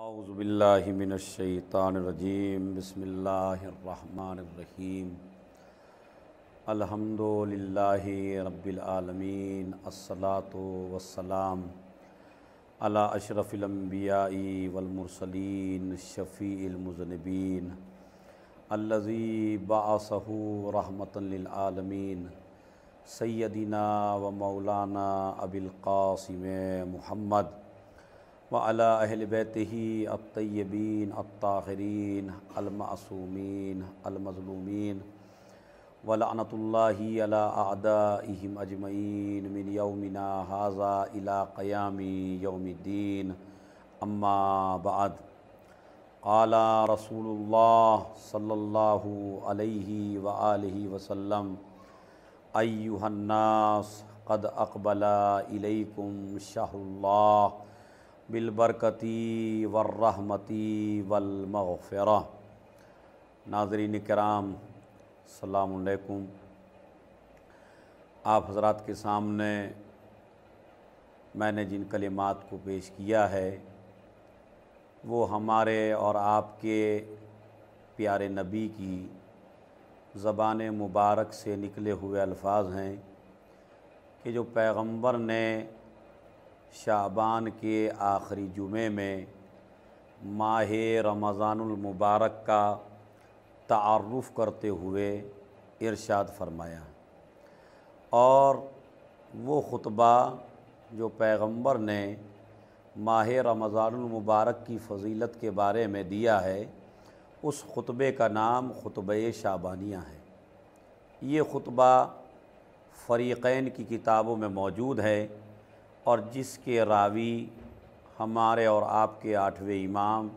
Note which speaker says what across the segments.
Speaker 1: आउज़बिल्लिमिनशैतानरजीम बसमीम अल्हम्दुलिल्लाह असलात वसलाम वस्सलाम अला अशरफ़िलम्बियाई वलमुरसलीन शफ़ीलमुजनबीन अल्लज़ी बासहू रहमतलआलमीन सैदना व मौलाना अबिलकासिम मुहम्मद वाला अहल बैतही अब तयबीन अब ताहरीन अलमासूमीन अलमजलूमीन वलानतल्लाही अलादाहम अजमैन मिन यौमिना हाजा इला क़यामी यौमद्दीन अम्मा बाद صلى الله عليه وآله وسلم أيها الناس قد कद إليكم شهر الله बिलबरकती वर्रहमती वलमफ़रा नाजरीन कराम सलामकुम आप हजरात के सामने मैंने जिन कलिमात को पेश किया है वो हमारे और आपके प्यारे नबी की ज़बान मुबारक से निकले हुए अल्फाज हैं कि जो पैगंबर ने शाबान के आखिरी जुमे में माह रमज़ानमबारक का तारफ़ करते हुए इरशाद फरमाया और वो ख़ुतबा जो पैगंबर ने माह रमज़ानमबारक की फजीलत के बारे में दिया है उस ख़ुतबे का नाम ख़ुतब शाबानिया है ये ख़ुतबा फ़रीक़ैन की किताबों में मौजूद है और जिसके रावी हमारे और आपके आठवें इमाम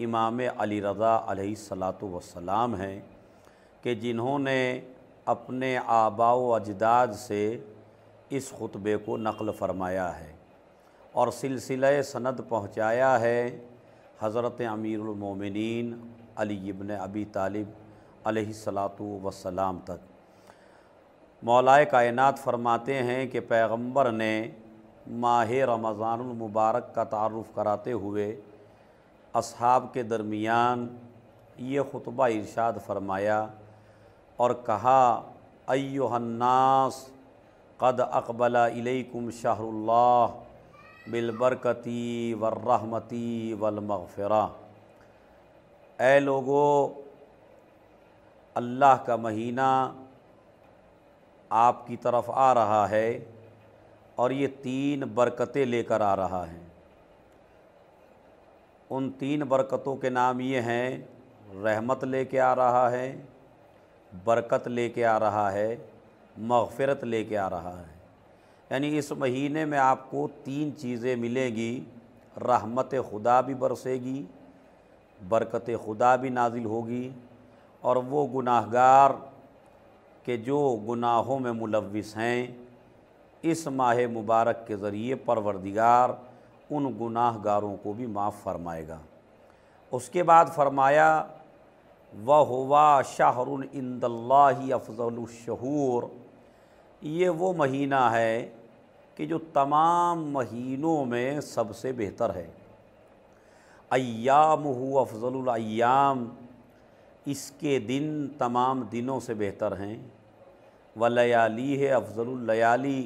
Speaker 1: इमाम अली रज़ा सलात वसलाम हैं कि जिन्होंने अपने आबाओ अजदाद से इस खुतबे को नकल फरमाया है और सिलसिला सनद पहुँचाया है हज़रत अमीरमिन अली इबन अबी तालिब सलातु वसलाम तक मौलाए कायनात फरमाते हैं कि पैगंबर ने माह रमज़ानमबारक का तारफ़ कराते हुए असहाब के दरमियान ये खुतबा इरशाद फरमाया और कहा अयोहन्नास कद अकबला इलैकुम शाह बिलबरकती वर्रहमती वलमफ़रा ए लोगो अल्लाह का महीना आपकी तरफ आ रहा है और ये तीन बरकतें लेकर आ रहा है उन तीन बरकतों के नाम ये हैं रहमत लेके आ रहा है बरकत लेके आ रहा है मगफ़रत लेके आ रहा है यानी इस महीने में आपको तीन चीज़ें मिलेंगी रहमत खुदा भी बरसेगी बरकत खुदा भी नाजिल होगी और वो गुनाहगार के जो गुनाहों में मुलविस हैं इस माह मुबारक के ज़रिए परवरदिगार उन गुनाहगारों को भी माफ़ फरमाएगा उसके बाद फरमाया व हुआ शाहरुलंदल्ला अफजलशहूर ये वो महीना है कि जो तमाम महीनों में सबसे बेहतर है अयाम हो अफजलयाम इसके दिन तमाम दिनों से बेहतर हैं व लयाली है अफजलयाली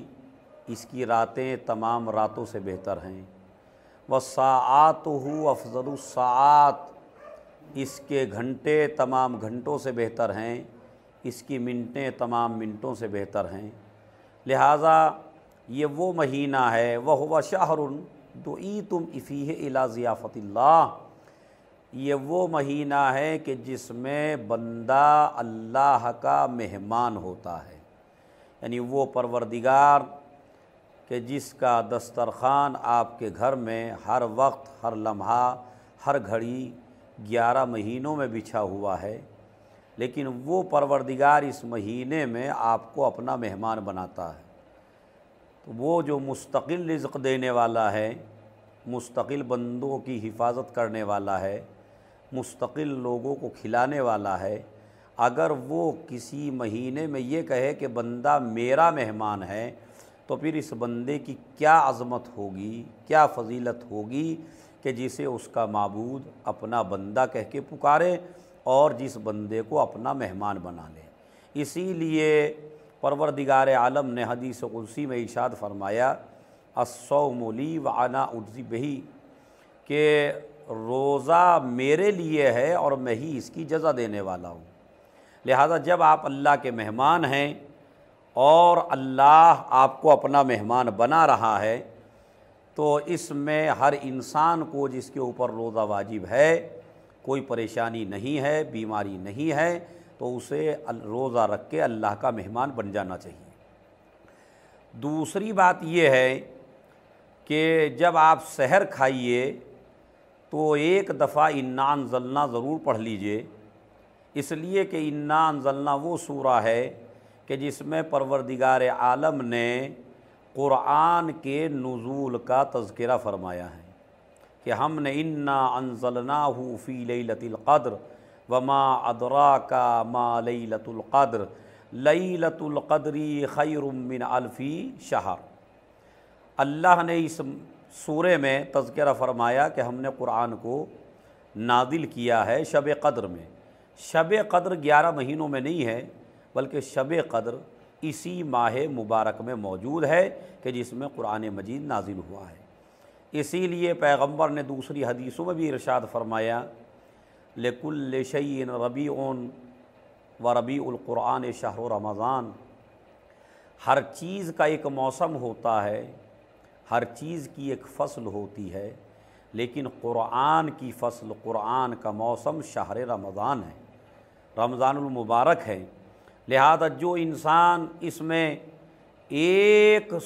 Speaker 1: इसकी रातें तमाम रातों से बेहतर हैं व सात हो अफजलसात इसके घंटे तमाम घंटों से बेहतर हैं इसकी मिनटें तमाम मिनटों से बेहतर हैं लिहाजा ये वो महीना है वह व शाहरुन तो ई तुम इफ़ी इला ज़ियाफ़तल्ला ये वो महीना है कि जिसमें बंदा अल्लाह का मेहमान होता है यानी वो परवरदिगार कि जिसका दस्तरखान आपके घर में हर वक्त हर लम्हा हर घड़ी ग्यारह महीनों में बिछा हुआ है लेकिन वो परवरदिगार इस महीने में आपको अपना मेहमान बनाता है तो वो जो मुस्तकिल रिज़ देने वाला है मुस्तकिल बंदों की हिफाजत करने वाला है मुस्तकिल लोगों को खिलाने वाला है अगर वो किसी महीने में ये कहे कि बंदा मेरा मेहमान है तो फिर इस बंदे की क्या अजमत होगी क्या फजीलत होगी कि जिसे उसका मबूद अपना बंदा कह के पुकारे और जिस बंदे को अपना मेहमान बना ले इसीलिए परवरदिगार आलम ने हदीस उसी में इशाद फरमाया असोमोली वाना उर्जी बही के रोज़ा मेरे लिए है और मैं ही इसकी जजा देने वाला हूँ लिहाजा जब आप अल्लाह के मेहमान हैं और अल्लाह आपको अपना मेहमान बना रहा है तो इसमें हर इंसान को जिसके ऊपर रोज़ा वाजिब है कोई परेशानी नहीं है बीमारी नहीं है तो उसे रोज़ा रख के अल्लाह का मेहमान बन जाना चाहिए दूसरी बात ये है कि जब आप शहर खाइए तो एक दफ़ा इन्ना जलना ज़रूर पढ़ लीजिए इसलिए कि इन्ना जलना वो सूरा है कि जिसमें परवरदिगार आलम ने क़ुरान के नज़ूल का तज़किरा फ़रमाया है कि हमने इन्ना अनजलना फ़ी क़द्र व मा अदरा का मा लई लतुल्क़द्र लई खैरुम खैरमिन अल्फ़ी शहर अल्लाह ने इस सूर में तज़करा फ़रमाया कि हमने कुरान को नादिल किया है शब कद्र में शब कद्र ग्यारह महीनों में नहीं है बल्कि शब कदर इसी माह मुबारक में मौजूद है कि जिसमें कुरान मजीद नाजिल हुआ है इसीलिए पैगम्बर ने दूसरी हदीसों में भी इरशाद फरमाया लेकुल शईन रबी व रबी क़ुरान शाह रमज़ान हर चीज़ का एक मौसम होता है हर चीज़ की एक फ़सल होती है लेकिन क़ुरान की फ़सल क़ुरान का मौसम शाहर रमज़ान है रमज़ानमबारक है लिहाजा जो इंसान इसमें एक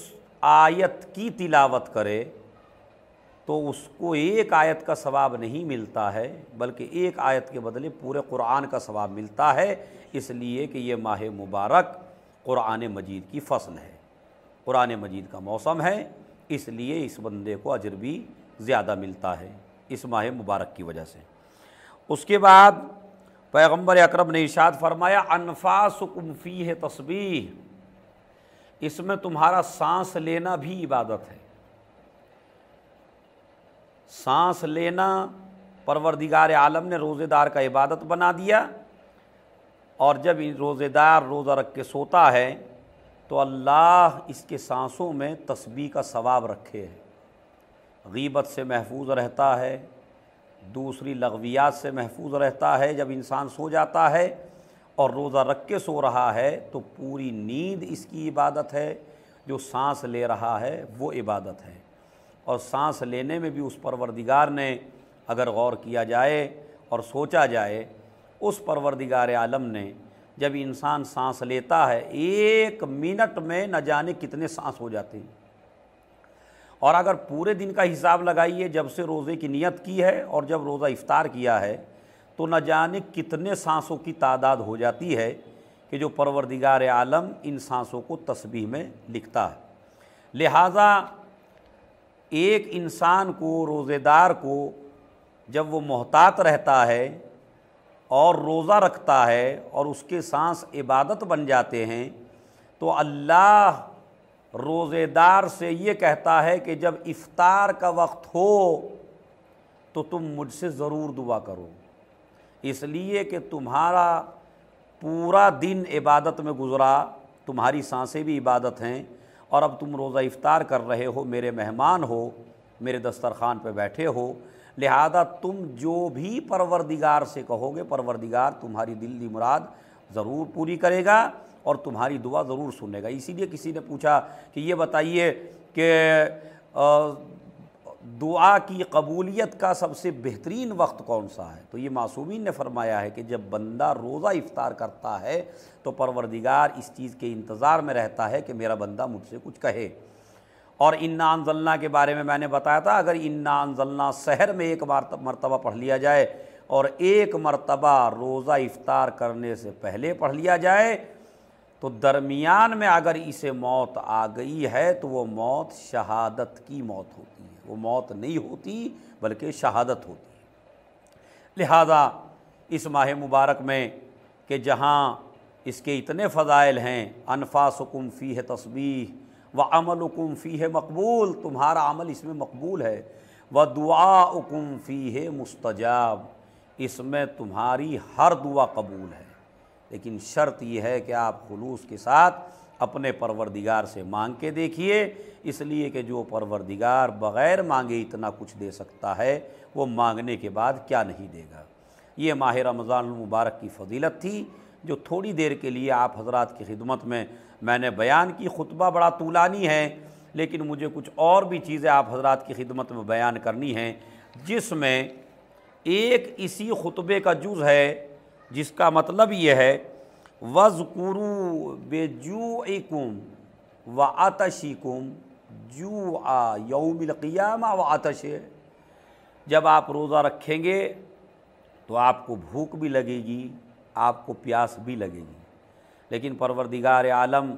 Speaker 1: आयत की तिलावत करे तो उसको एक आयत का सवाब नहीं मिलता है बल्कि एक आयत के बदले पूरे कुरान का सवाब मिलता है इसलिए कि ये माह मुबारक कुरान मजीद की फसल है कुरान मजीद का मौसम है इसलिए इस बंदे को अजर भी ज़्यादा मिलता है इस माह मुबारक की वजह से उसके बाद पैगम्बर अक्रम ने इशाद फरमाया अनफासुकुम्फ़ी है तस्वीर इसमें तुम्हारा सांस लेना भी इबादत है सांस लेना परवरदिगार आलम ने रोज़ेदार का इबादत बना दिया और जब रोज़ेदार रोज़ा रख के सोता है तो अल्लाह इसके सांसों में तस्बी का सवाब रखे है गीबत से महफूज रहता है दूसरी लगवियात से महफूज रहता है जब इंसान सो जाता है और रोज़ा रख के सो रहा है तो पूरी नींद इसकी इबादत है जो सांस ले रहा है वो इबादत है और सांस लेने में भी उस परवरदिगार ने अगर गौर किया जाए और सोचा जाए उस परवरदिगार आलम ने जब इंसान सांस लेता है एक मिनट में न जाने कितने सांस हो जाते हैं और अगर पूरे दिन का हिसाब लगाइए जब से रोज़े की नियत की है और जब रोज़ा इफ़ार किया है तो न जाने कितने सांसों की तादाद हो जाती है कि जो परवरदिगार आलम इन सांसों को तस्बीह में लिखता है लिहाजा एक इंसान को रोज़ेदार को जब वो मोहतात रहता है और रोज़ा रखता है और उसके सांस इबादत बन जाते हैं तो अल्लाह रोज़ेदार से ये कहता है कि जब इफ़ार का वक्त हो तो तुम मुझसे ज़रूर दुआ करो इसलिए कि तुम्हारा पूरा दिन इबादत में गुज़रा तुम्हारी सांसें भी इबादत हैं और अब तुम रोज़ा इफ्तार कर रहे हो मेरे मेहमान हो मेरे दस्तरखान पर बैठे हो लिहाजा तुम जो भी परवरदिगार से कहोगे परवरदिगार तुम्हारी दिल मुराद ज़रूर पूरी करेगा और तुम्हारी दुआ ज़रूर सुनेगा इसीलिए किसी ने पूछा कि ये बताइए कि दुआ की कबूलियत का सबसे बेहतरीन वक्त कौन सा है तो ये मासूमिन ने फरमाया है कि जब बंदा रोज़ा इफ़ार करता है तो परवरदिगार इस चीज़ के इंतज़ार में रहता है कि मेरा बंदा मुझसे कुछ कहे और इन्ना अनजलना के बारे में मैंने बताया था अगर इन्ना अनजलना शहर में एक मरतबा पढ़ लिया जाए और एक मरतबा रोज़ा इफ़ार करने से पहले पढ़ लिया जाए तो दरमियान में अगर इसे मौत आ गई है तो वो मौत शहादत की मौत होती है वो मौत नहीं होती बल्कि शहादत होती है लिहाजा इस माह मुबारक में कि जहाँ इसके इतने फ़जाइल हैं अनफासकुम फ़ी है तस्बीह व अमल उकुम फ़ी है मकबूल तुम्हारा अमल इसमें मकबूल है व दुआ उकुम फ़ी है मुस्तजाब इसमें तुम्हारी हर दुआ कबूल है लेकिन शर्त यह है कि आप खलूस के साथ अपने परवरदिगार से मांग के देखिए इसलिए कि जो परवरदिगार बग़ैर मांगे इतना कुछ दे सकता है वो मांगने के बाद क्या नहीं देगा ये माह मुबारक की फजीलत थी जो थोड़ी देर के लिए आप हजरात की खिदमत में मैंने बयान की खुतबा बड़ा तूलानी है लेकिन मुझे कुछ और भी चीज़ें आप हजरात की खिदमत में बयान करनी हैं जिसमें एक इसी खुतबे का जुज़ है जिसका मतलब यह है वज़कुरु बेजूकुम व आतशिकुम जू आ यौमिलक़ियामा व आतश जब आप रोज़ा रखेंगे तो आपको भूख भी लगेगी आपको प्यास भी लगेगी लेकिन परवरदिगार आलम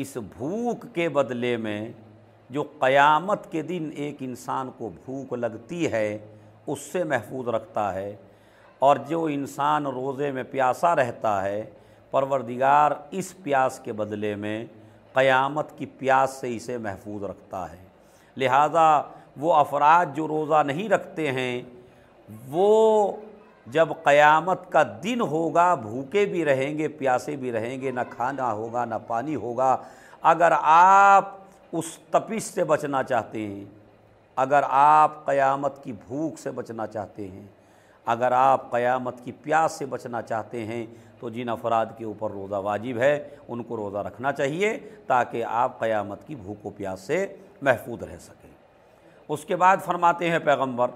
Speaker 1: इस भूख के बदले में जो क़यामत के दिन एक इंसान को भूख लगती है उससे महफूज रखता है और जो इंसान रोज़े में प्यासा रहता है परवरदिगार इस प्यास के बदले में क़यामत की प्यास से इसे महफूज रखता है लिहाजा वो अफराद जो रोज़ा नहीं रखते हैं वो जब क़यामत का दिन होगा भूखे भी रहेंगे प्यासे भी रहेंगे ना खाना होगा ना पानी होगा अगर आप उस तपिश से बचना चाहते हैं अगर आप क़यामत की भूख से बचना चाहते हैं अगर आप क़यामत की प्यास से बचना चाहते हैं तो जिन अफराद के ऊपर रोज़ा वाजिब है उनको रोज़ा रखना चाहिए ताकि आप क़यामत की भूख और प्यास से महफूज रह सकें उसके बाद फरमाते हैं पैगंबर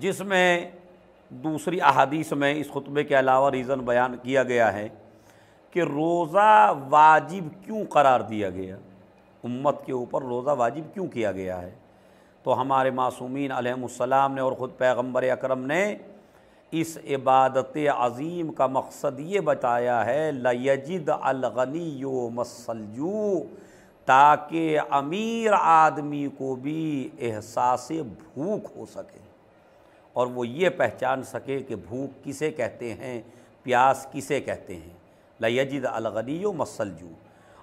Speaker 1: जिसमें दूसरी अहादीस में इस खुतबे के अलावा रीज़न बयान किया गया है कि रोज़ा वाजिब क्यों करार दिया गया उम्मत के ऊपर रोज़ा वाजिब क्यों किया गया है तो हमारे मासूमिन अलहसम ने और ख़ुद पैगम्बर अक्रम ने इस इबादत अज़ीम का मकसद ये बताया है लयजिद अलगनी मसलजू ताकि अमीर आदमी को भी एहसास भूख हो सके और वो ये पहचान सके कि भूख किसे कहते हैं प्यास किसे कहते हैं लयजिद अलगनी मसलजू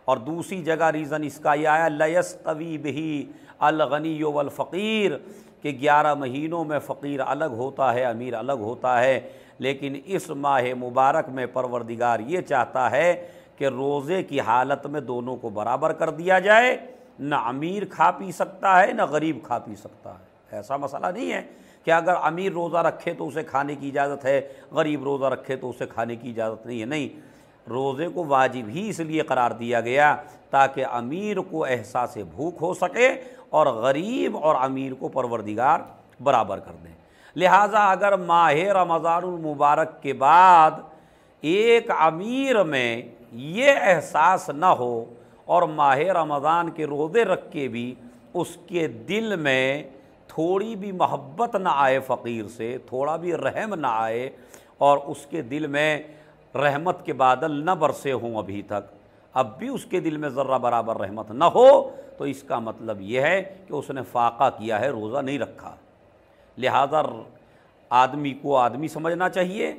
Speaker 1: और दूसरी जगह रीज़न इसका यह आया लयस तवी भी अलगनी वलफ़ीर कि ग्यारह महीनों में फ़कीर अलग होता है अमीर अलग होता है लेकिन इस माह मुबारक में परवरदिगार ये चाहता है कि रोज़े की हालत में दोनों को बराबर कर दिया जाए ना अमीर खा पी सकता है ना गरीब खा पी सकता है ऐसा मसला नहीं है कि अगर अमीर रोज़ा रखे तो उसे खाने की इजाज़त है गरीब रोज़ा रखे तो उसे खाने की इजाज़त नहीं है नहीं रोज़े को वाजिब ही इसलिए करार दिया गया ताकि अमीर को एहसास भूख हो सके और गरीब और अमीर को परवरदिगार बराबर कर दें लिहाजा अगर माह रमज़ानमबारक के बाद एक अमीर में ये एहसास न हो और माह रमज़ान के रोज़े रख के भी उसके दिल में थोड़ी भी मोहब्बत ना आए फ़कीर से थोड़ा भी रहम ना आए और उसके दिल में रहमत के बादल न बरसे हों अभी तक अब भी उसके दिल में ज़र्रा बराबर रहमत न हो तो इसका मतलब यह है कि उसने फाका किया है रोज़ा नहीं रखा लिहाजा आदमी को आदमी समझना चाहिए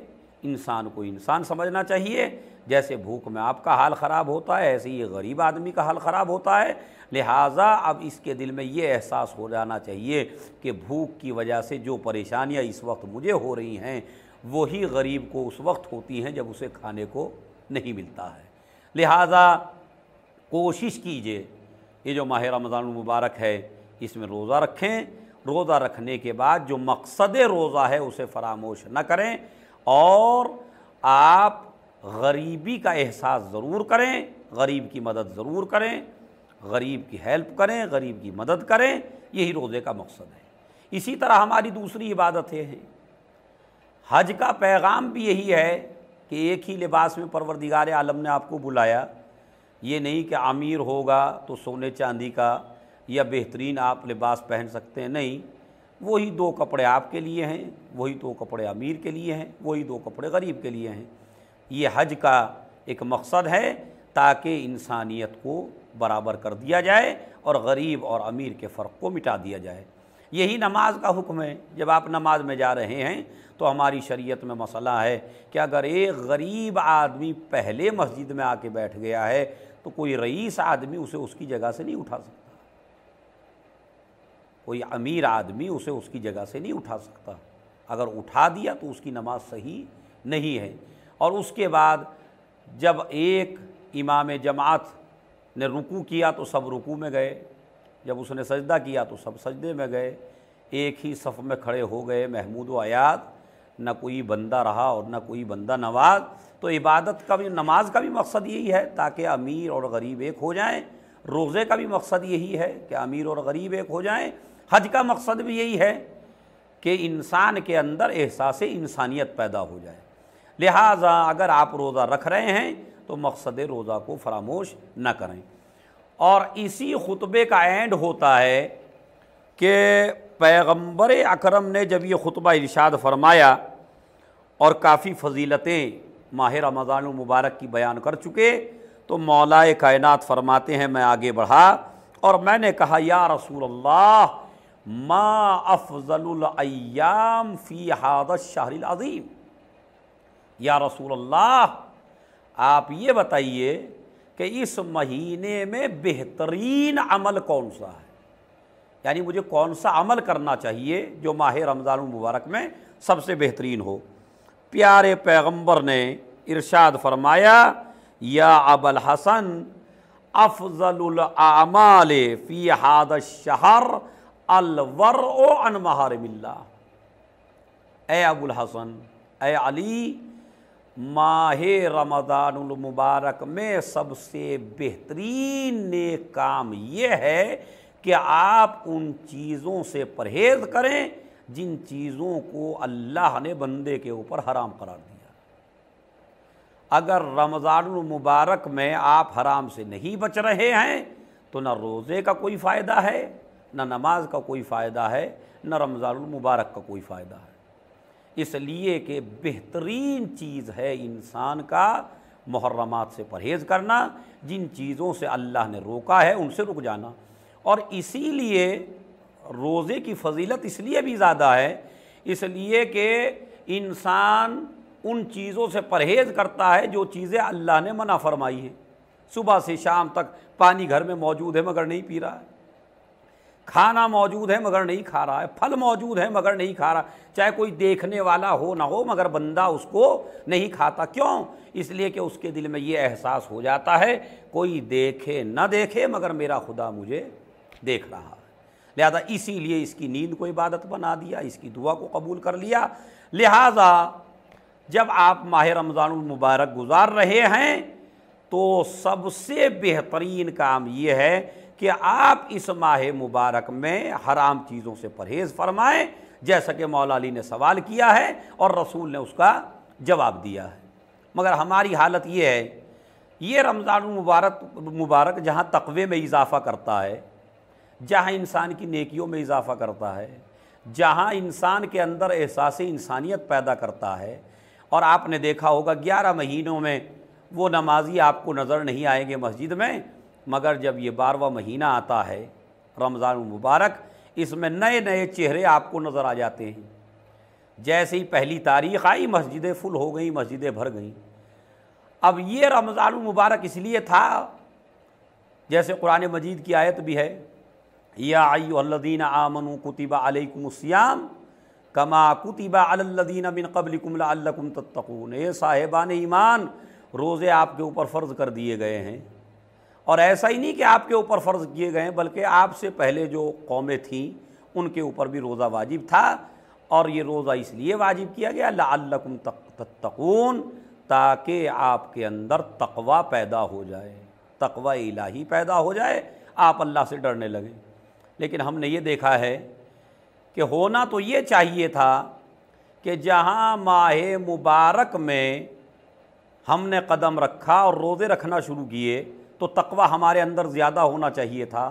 Speaker 1: इंसान को इंसान समझना चाहिए जैसे भूख में आपका हाल ख़राब होता है ऐसे ही गरीब आदमी का हाल ख़राब होता है लिहाजा अब इसके दिल में ये एहसास हो जाना चाहिए कि भूख की वजह से जो परेशानियाँ इस वक्त मुझे हो रही हैं वही गरीब को उस वक्त होती हैं जब उसे खाने को नहीं मिलता है लिहाजा कोशिश कीजिए ये जो माह रमज़ान मुबारक है इसमें रोज़ा रखें रोज़ा रखने के बाद जो मकसद रोज़ा है उसे फरामोश न करें और आप गरीबी का एहसास ज़रूर करें गरीब की मदद ज़रूर करें गरीब की हेल्प करें गरीब की मदद करें यही रोज़े का मकसद है इसी तरह हमारी दूसरी इबादतें हैं हज का पैगाम भी यही है कि एक ही लिबास में परवरदिगार आलम ने आपको बुलाया ये नहीं कि अमीर होगा तो सोने चांदी का या बेहतरीन आप लिबास पहन सकते हैं नहीं वही दो कपड़े आपके लिए हैं वही दो कपड़े अमीर के लिए हैं वही दो कपड़े गरीब के लिए हैं ये हज का एक मकसद है ताकि इंसानियत को बराबर कर दिया जाए और गरीब और अमीर के फ़र्क को मिटा दिया जाए यही नमाज का हुक्म है जब आप नमाज में जा रहे हैं तो हमारी शरीयत में मसला है कि अगर एक गरीब आदमी पहले मस्जिद में आके बैठ गया है तो कोई रईस आदमी उसे उसकी जगह से नहीं उठा सकता कोई अमीर आदमी उसे उसकी जगह से नहीं उठा सकता अगर उठा दिया तो उसकी नमाज सही नहीं है और उसके बाद जब एक इमाम जमात ने रुकू किया तो सब रुकू में गए जब उसने सजदा किया तो सब सजदे में गए एक ही सफ़ में खड़े हो गए महमूद व अयाद न कोई बंदा रहा और न कोई बंदा नवाज़ तो इबादत का भी नमाज का भी मकसद यही है ताकि अमीर और गरीब एक हो जाएं रोज़े का भी मकसद यही है कि अमीर और गरीब एक हो जाएं हज का मकसद भी यही है कि इंसान के अंदर एहसास इंसानियत पैदा हो जाए लिहाजा अगर आप रोज़ा रख रहे हैं तो मकसद रोज़ा को फरामोश न करें और इसी खुतबे का एंड होता है कि पैगम्बर अकरम ने जब ये खुतबा इरशाद फरमाया और काफ़ी फजीलतें माह रमज़ान मुबारक की बयान कर चुके तो मौलाए कायनात फरमाते हैं मैं आगे बढ़ा और मैंने कहा या रसूल अल्लाह माँ अफ़ज़लयाम फ़ी हादत शाहरिल अज़ीम या रसूल अल्लाह आप ये बताइए कि इस महीने में बेहतरीन अमल कौन सा है यानी मुझे कौन सा अमल करना चाहिए जो माह रमज़ान मुबारक में सबसे बेहतरीन हो प्यारे पैगंबर ने इरशाद फरमाया या अबल हसन अफजल आमाल फ़ी हाद शहर अलवर अन महार मिल्ला ए अबुल हसन ए अली माह रमदानमबारक में सबसे बेहतरीन ने काम यह है कि आप उन चीज़ों से परहेज़ करें जिन चीज़ों को अल्लाह ने बंदे के ऊपर हराम करार दिया अगर मुबारक में आप हराम से नहीं बच रहे हैं तो ना रोज़े का कोई फ़ायदा है ना नमाज का कोई फ़ायदा है रमज़ान मुबारक का कोई फ़ायदा है इसलिए कि बेहतरीन चीज़ है इंसान का मुहर्रमात से परहेज़ करना जिन चीज़ों से अल्लाह ने रोका है उनसे रुक जाना और इसीलिए रोज़े की फजीलत इसलिए भी ज़्यादा है इसलिए कि इंसान उन चीज़ों से परहेज़ करता है जो चीज़ें अल्लाह ने मना फरमाई हैं सुबह से शाम तक पानी घर में मौजूद है मगर नहीं पी रहा है खाना मौजूद है मगर नहीं खा रहा है फल मौजूद है मगर नहीं खा रहा चाहे कोई देखने वाला हो ना हो मगर बंदा उसको नहीं खाता क्यों इसलिए कि उसके दिल में ये एहसास हो जाता है कोई देखे ना देखे मगर मेरा खुदा मुझे देख रहा लिहाजा इसीलिए इसकी नींद को इबादत बना दिया इसकी दुआ को कबूल कर लिया लिहाजा जब आप माह रमज़ानमबारक गुजार रहे हैं तो सबसे बेहतरीन काम ये है कि आप इस माह मुबारक में हराम चीज़ों से परहेज़ फरमाएं जैसा कि मौला अली ने सवाल किया है और रसूल ने उसका जवाब दिया है मगर हमारी हालत ये है ये रमज़ान मुबारक मुबारक जहाँ तकवे में इजाफ़ा करता है जहाँ इंसान की नेकियों में इजाफ़ा करता है जहाँ इंसान के अंदर एहसास इंसानियत पैदा करता है और आपने देखा होगा ग्यारह महीनों में वो नमाजी आपको नज़र नहीं आएंगे मस्जिद में मगर जब ये बारवा महीना आता है रमज़ान मुबारक इसमें नए नए चेहरे आपको नज़र आ जाते हैं जैसे ही पहली तारीख आई मस्जिदें फुल हो गई मस्जिदें भर गईं अब ये रमज़ान मुबारक इसलिए था जैसे कुरान मजीद की आयत भी है या अय्युल्लदीन आमनु कुतिबा अलकुमस्याम कमा कुतिबा अल्लदीन बिन कबलिकुम तत्तकून ये साहेबान ईमान रोज़े आपके ऊपर फ़र्ज़ कर दिए गए हैं और ऐसा ही नहीं कि आपके ऊपर फ़र्ज़ किए गए हैं बल्कि आपसे पहले जो कौमें थीं उनके ऊपर भी रोज़ा वाजिब था और ये रोज़ा इसलिए वाजिब किया गया लाकुम तत्तकून ताकि आपके अंदर तकवा पैदा हो जाए तकवा इलाही पैदा हो जाए आप अल्लाह से डरने लगें लेकिन हमने ये देखा है कि होना तो ये चाहिए था कि जहाँ माह मुबारक में हमने कदम रखा और रोज़े रखना शुरू किए तो तकवा हमारे अंदर ज़्यादा होना चाहिए था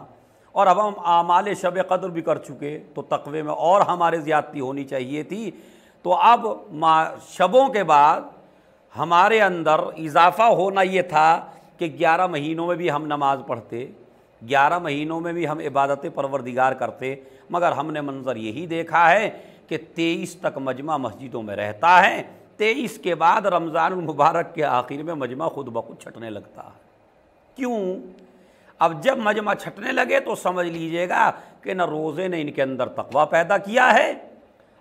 Speaker 1: और अब हम आमाल शब कदर भी कर चुके तो तकवे में और हमारे ज़्यादती होनी चाहिए थी तो अब मा शबों के बाद हमारे अंदर इजाफ़ा होना ये था कि ग्यारह महीनों में भी हम नमाज़ पढ़ते ग्यारह महीनों में भी हम इबादत परवरदिगार करते मगर हमने मंजर यही देखा है कि तेईस तक मजमा मस्जिदों में रहता है तेईस के बाद रमज़ान मुबारक के आखिर में मजमा खुद ब खुद छटने लगता है क्यों अब जब मजमा छटने लगे तो समझ लीजिएगा कि न रोज़े ने इनके अंदर तकवा पैदा किया है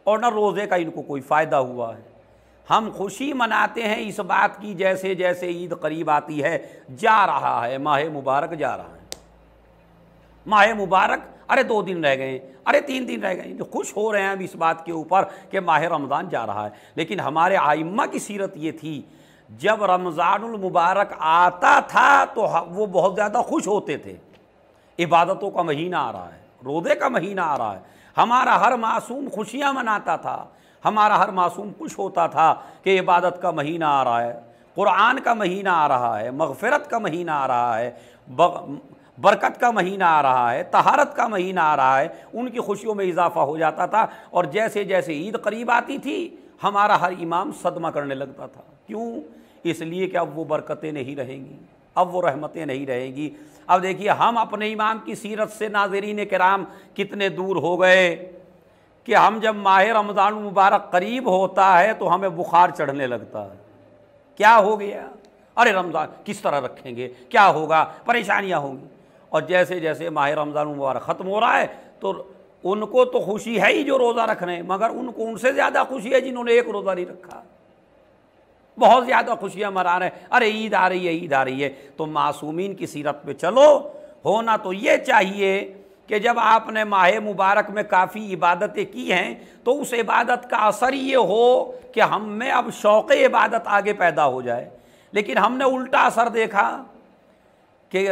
Speaker 1: और न रोज़े का इनको कोई फ़ायदा हुआ है हम खुशी मनाते हैं इस बात की जैसे जैसे ईद करीब आती है जा रहा है माह मुबारक जा रहा है माह मुबारक अरे दो दिन रह गए अरे तीन दिन रह गए जो खुश हो रहे हैं अब इस बात के ऊपर कि माह रमज़ान जा रहा है लेकिन हमारे आइम्मा की सीरत ये थी जब रमज़ानमबारक आता था तो वो बहुत ज़्यादा खुश होते थे इबादतों का महीना आ रहा है रोज़े का महीना आ रहा है हमारा हर मासूम खुशियाँ मनाता था हमारा हर मासूम खुश होता था कि इबादत का महीना आ रहा है कुरान का महीना आ रहा है मगफ़रत का महीना आ रहा है बरकत का महीना आ रहा है तहारत का महीना आ रहा है उनकी खुशियों में इजाफा हो जाता था और जैसे जैसे ईद करीब आती थी हमारा हर इमाम सदमा करने लगता था क्यों इसलिए कि अब वो बरकतें नहीं रहेंगी अब वो रहमतें नहीं रहेंगी अब देखिए हम अपने इमाम की सीरत से नाजरीन कराम कितने दूर हो गए कि हम जब माह रमज़ान मुबारक करीब होता है तो हमें बुखार चढ़ने लगता है क्या हो गया अरे रमज़ान किस तरह रखेंगे क्या होगा परेशानियाँ होंगी और जैसे जैसे माह रमज़ान मुबारक ख़त्म हो रहा है तो उनको तो खुशी है ही जो रोज़ा रख रहे हैं मगर उनको उनसे ज़्यादा खुशी है जिन्होंने एक रोज़ा नहीं रखा बहुत ज़्यादा खुशियाँ मना रहे हैं अरे ईद आ रही है ईद आ रही है तो मासूमिन की सीरत पर चलो होना तो ये चाहिए कि जब आपने माह मुबारक में काफ़ी इबादतें की हैं तो उस इबादत का असर ये हो कि हम में अब शौक़ इबादत आगे पैदा हो जाए लेकिन हमने उल्टा असर देखा कि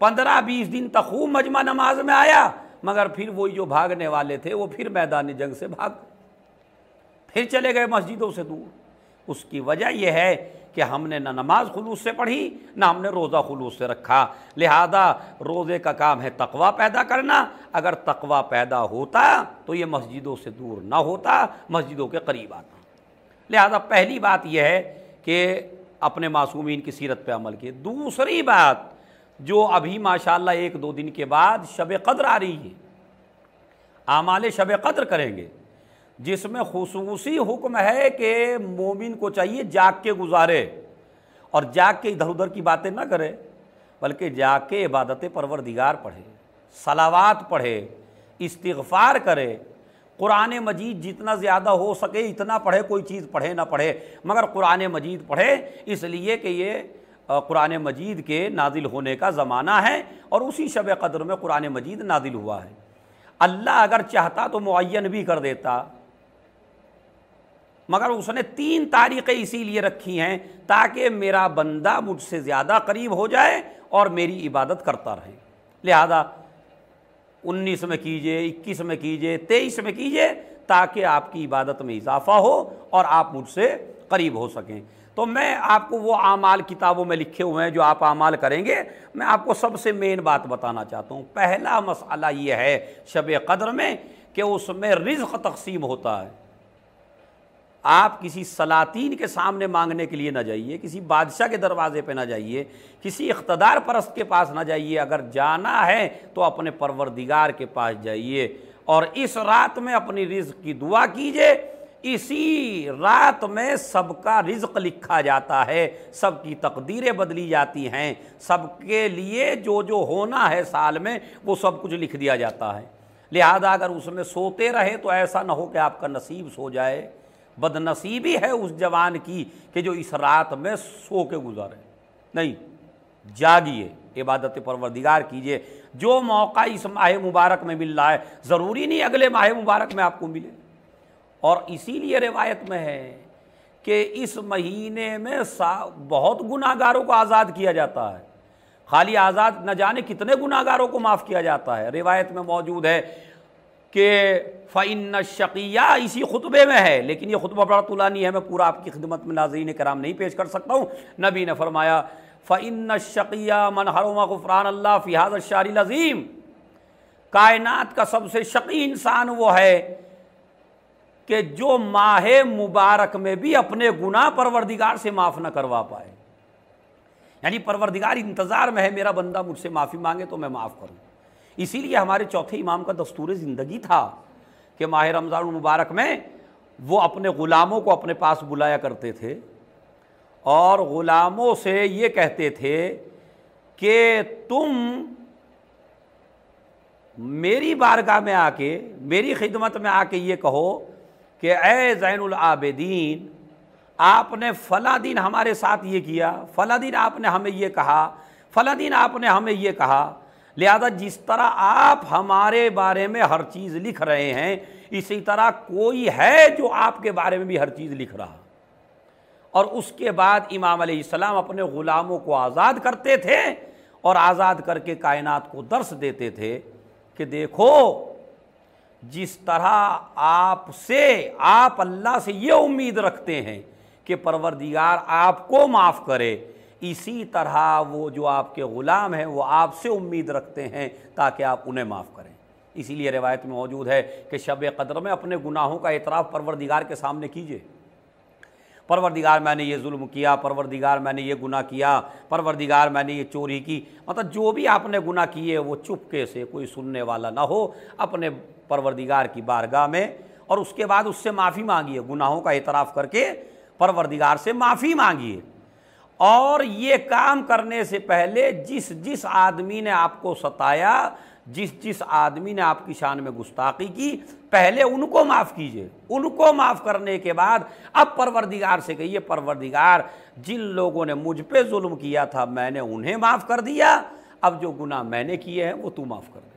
Speaker 1: पंद्रह बीस दिन तक खूब मजमा नमाज में आया मगर फिर वही जो भागने वाले थे वो फिर मैदान जंग से भाग फिर चले गए मस्जिदों से दूर उसकी वजह यह है कि हमने ना नमाज खलूस से पढ़ी ना हमने रोज़ा खलूस से रखा लिहाजा रोज़े का काम है तकवा पैदा करना अगर तकवा पैदा होता तो ये मस्जिदों से दूर ना होता मस्जिदों के करीब आता लिहाजा पहली बात यह है कि अपने मासूमीन की सीरत पर अमल किए दूसरी बात जो अभी माशाल्लाह एक दो दिन के बाद शब कद्र आ रही है आमाले शब कद्र करेंगे जिसमें खसूसी हुक्म है कि मोमिन को चाहिए जाग के गुजारे और जाग के इधर उधर की बातें ना करे बल्कि जाग के इबादत परवरदिगार पढ़े सलावात पढ़े इस्तफ़ार करे कुरान मजीद जितना ज़्यादा हो सके इतना पढ़े कोई चीज़ पढ़े ना पढ़े मगर कुरान मजीद पढ़े इसलिए कि ये कुरान मजीद के नाजिल होने का ज़माना है और उसी शब कदर में कुरान मजीद नाजिल हुआ है अल्लाह अगर चाहता तो मुन भी कर देता मगर उसने तीन तारीखें इसीलिए रखी हैं ताकि मेरा बंदा मुझसे ज़्यादा करीब हो जाए और मेरी इबादत करता रहे लिहाजा उन्नीस में कीजिए इक्कीस में कीजिए तेईस में कीजिए ताकि आपकी इबादत में इजाफा हो और आप मुझसे करीब हो सकें तो मैं आपको वो आमाल किताबों में लिखे हुए हैं जो आप आमाल करेंगे मैं आपको सबसे मेन बात बताना चाहता हूँ पहला मसला ये है शब कदर में कि उसमें रिज्क तकसीम होता है आप किसी सलातीन के सामने मांगने के लिए ना जाइए किसी बादशाह के दरवाजे पे ना जाइए किसी इकतदार परस्त के पास ना जाइए अगर जाना है तो अपने परवरदिगार के पास जाइए और इस रात में अपनी रिज की दुआ कीजिए इसी रात में सबका रिज्क लिखा जाता है सबकी तकदीरें बदली जाती हैं सबके लिए जो जो होना है साल में वो सब कुछ लिख दिया जाता है लिहाजा अगर उसमें सोते रहे तो ऐसा ना हो कि आपका नसीब सो जाए बदनसीबी है उस जवान की कि जो इस रात में सो के गुजारे नहीं जागिए इबादत परवरदिगार कीजिए जो मौका इस माह मुबारक में मिल रहा है ज़रूरी नहीं अगले माह मुबारक में आपको मिले और इसीलिए रिवायत में है कि इस महीने में बहुत गुनागारों को आज़ाद किया जाता है खाली आज़ाद न जाने कितने गुनागारों को माफ़ किया जाता है रिवायत में मौजूद है कि फ़ैन शकिया इसी खुतबे में है लेकिन ये खुतबा बड़ा तुलानी है मैं पूरा आपकी खिदमत में नाजरीन कराम नहीं पेश कर सकता हूँ नबी ने फरमाया फ़ैन शकिया मन हरुमा गुफ़रान अल्लाह फ़िहाज़ शारी अज़ीम कायनात का सबसे शकी इंसान वो है कि जो माह मुबारक में भी अपने गुनाह परवरदिगार से माफ़ ना करवा पाए यानी परवरदिगार इंतज़ार में है मेरा बंदा मुझसे माफ़ी मांगे तो मैं माफ़ करूँ इसीलिए हमारे चौथे इमाम का दस्तूर ज़िंदगी था कि माह रमज़ान मुबारक में वो अपने ग़ुलामों को अपने पास बुलाया करते थे और ग़ुलामों से ये कहते थे कि तुम मेरी बारगाह में आके मेरी खिदमत में आके ये कहो कि ए ज़ैन आबदीन आपने फ़ला दिन हमारे साथ ये किया फ़ला दिन आपने हमें ये कहा फ़ला दिन आपने हमें ये कहा लिहाजा जिस तरह आप हमारे बारे में हर चीज़ लिख रहे हैं इसी तरह कोई है जो आपके बारे में भी हर चीज़ लिख रहा और उसके बाद इमाम सलाम अपने ग़ुलामों को आज़ाद करते थे और आज़ाद करके कायनात को दर्श देते थे कि देखो जिस तरह आपसे आप अल्लाह से ये उम्मीद रखते हैं कि परवरदिगार आपको माफ़ करे इसी तरह वो जो आपके ग़ुलाम हैं वो आपसे उम्मीद रखते हैं ताकि आप उन्हें माफ़ करें इसीलिए रिवायत में मौजूद है कि शब कदर में अपने गुनाहों का एतराफ़ परवरदिगार के सामने कीजिए परवरदिगार मैंने ये जुल्म किया परवरदिगार मैंने ये गुना किया परवरदिगार मैंने ये चोरी की मतलब जो भी आपने गुना किए वो चुपके से कोई सुनने वाला ना हो अपने परवरदिगार की बारगाह में और उसके बाद उससे माफ़ी मांगिए गुनाहों का एतराफ़ करके परवरदिगार से माफ़ी मांगिए और ये काम करने से पहले जिस जिस आदमी ने आपको सताया जिस जिस आदमी ने आपकी शान में गुस्ताखी की पहले उनको माफ़ कीजिए उनको माफ़ करने के बाद अब परवरदिगार से कहिए परवरदिगार जिन लोगों ने मुझ पर जुल्म किया था मैंने उन्हें माफ़ कर दिया अब जो गुनाह मैंने किए हैं वो तू माफ़ कर दे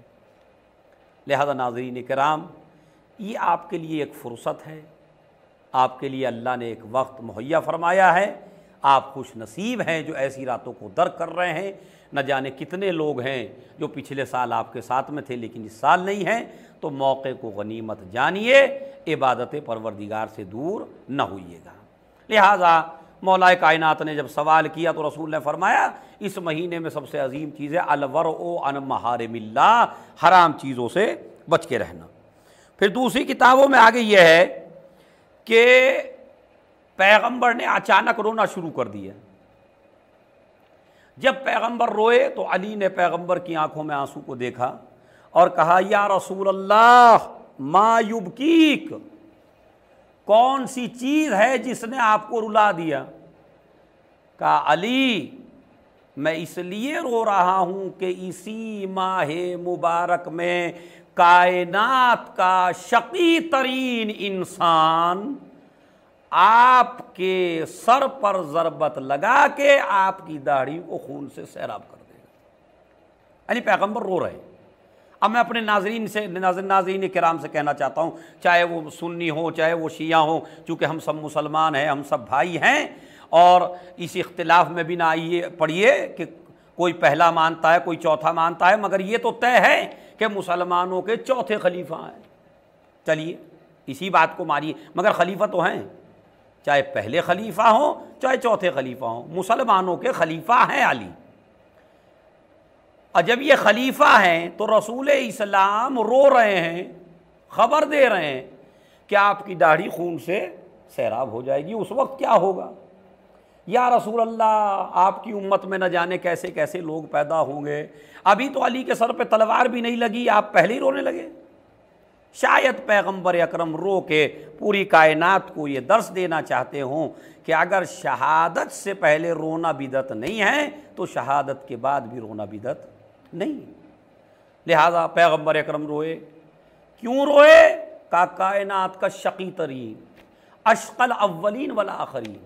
Speaker 1: लिहाजा नाजरीन कराम ये आपके लिए एक फ़ुर्सत है आपके लिए अल्लाह ने एक वक्त मुहैया फरमाया है आप खुश नसीब हैं जो ऐसी रातों को दर्क कर रहे हैं न जाने कितने लोग हैं जो पिछले साल आपके साथ में थे लेकिन इस साल नहीं हैं तो मौके को गनीमत जानिए इबादत परवरदिगार से दूर न होइएगा लिहाजा मौलाए कायनात ने जब सवाल किया तो रसूल ने फरमाया इस महीने में सबसे अजीम चीज़ है अलवर ओ अन मिल्ला हराम चीज़ों से बच के रहना फिर दूसरी किताबों में आगे यह है कि पैगंबर ने अचानक रोना शुरू कर दिया जब पैगंबर रोए तो अली ने पैगंबर की आंखों में आंसू को देखा और कहा या रसूल अल्लाह मायुबकीक कौन सी चीज़ है जिसने आपको रुला दिया कहा अली मैं इसलिए रो रहा हूँ कि इसी माह मुबारक में कायनात का शकी तरीन इंसान आपके सर पर ज़रबत लगा के आपकी दाढ़ी को खून से सैराब कर देगा अली पैगम्बर रो रहे हैं अब मैं अपने नाजरीन से नाजर नाजरीन कराम से कहना चाहता हूँ चाहे वो सुन्नी हो चाहे वो शिया हो चूँकि हम सब मुसलमान हैं हम सब भाई हैं और इस इख्तलाफ में भी ना आइए पढ़िए कि कोई पहला मानता है कोई चौथा मानता है मगर ये तो तय है कि मुसलमानों के चौथे खलीफा हैं चलिए इसी बात को मानिए मगर खलीफा तो हैं चाहे पहले खलीफा हों चाहे चौथे खलीफा हों मुसलमानों के खलीफा हैं अली और जब ये खलीफा हैं तो रसूल इस्लाम रो रहे हैं खबर दे रहे हैं कि आपकी दाढ़ी खून से सैराब हो जाएगी उस वक्त क्या होगा या रसूल अल्लाह आपकी उम्मत में न जाने कैसे कैसे लोग पैदा होंगे अभी तो अली के सर पे तलवार भी नहीं लगी आप पहले ही रोने लगे शायद पैगंबर अकरम रो के पूरी कायनात को ये दर्श देना चाहते हों कि अगर शहादत से पहले रोना बिदत नहीं है तो शहादत के बाद भी रोना बिदत नहीं लिहाजा पैगंबर अक्रम रोए क्यों रोए का कायनात का शकी तरीन अशकल अव्वलिन वाला आखरीन